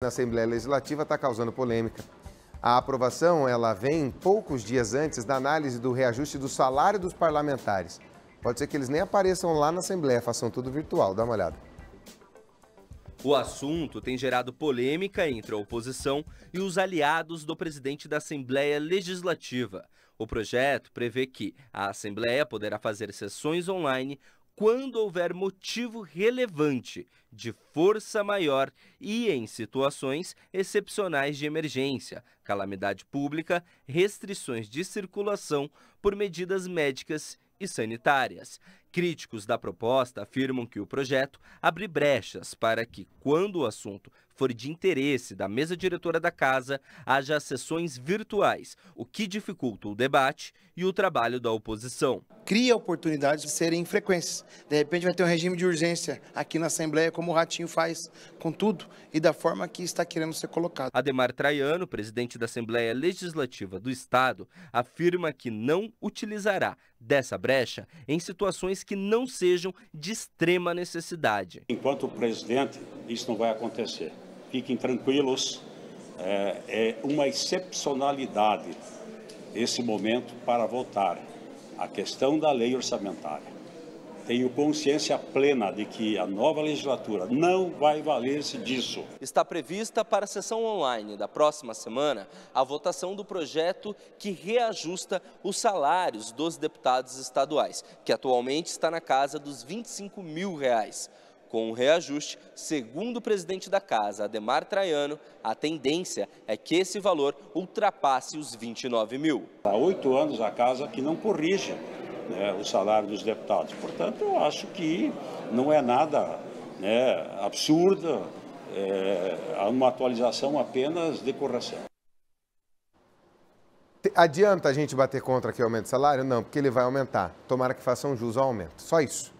na Assembleia Legislativa está causando polêmica. A aprovação ela vem poucos dias antes da análise do reajuste do salário dos parlamentares. Pode ser que eles nem apareçam lá na Assembleia, façam tudo virtual. Dá uma olhada. O assunto tem gerado polêmica entre a oposição e os aliados do presidente da Assembleia Legislativa. O projeto prevê que a Assembleia poderá fazer sessões online quando houver motivo relevante de força maior e em situações excepcionais de emergência, calamidade pública, restrições de circulação por medidas médicas e sanitárias. Críticos da proposta afirmam que o projeto abre brechas para que, quando o assunto for de interesse da mesa diretora da casa, haja sessões virtuais, o que dificulta o debate e o trabalho da oposição. Cria oportunidades de serem frequentes. De repente vai ter um regime de urgência aqui na Assembleia, como o Ratinho faz com tudo e da forma que está querendo ser colocado. Ademar Traiano, presidente da Assembleia Legislativa do Estado, afirma que não utilizará dessa brecha em situações que não sejam de extrema necessidade. Enquanto o presidente, isso não vai acontecer. Fiquem tranquilos, é, é uma excepcionalidade esse momento para votar a questão da lei orçamentária. Tenho consciência plena de que a nova legislatura não vai valer-se disso. Está prevista para a sessão online da próxima semana a votação do projeto que reajusta os salários dos deputados estaduais, que atualmente está na casa dos 25 mil reais. Com o reajuste, segundo o presidente da casa, Ademar Traiano, a tendência é que esse valor ultrapasse os 29 mil. Há oito anos a casa que não corrige né, o salário dos deputados. Portanto, eu acho que não é nada né, absurda é, uma atualização apenas de correção. Adianta a gente bater contra que aumento de salário? Não, porque ele vai aumentar. Tomara que façam jus ao aumento. Só isso.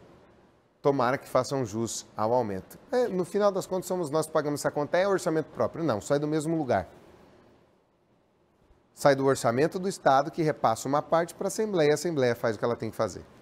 Tomara que façam jus ao aumento. É, no final das contas, somos nós que pagamos essa conta. É orçamento próprio? Não, sai é do mesmo lugar sai do orçamento do Estado, que repassa uma parte para a Assembleia, a Assembleia faz o que ela tem que fazer.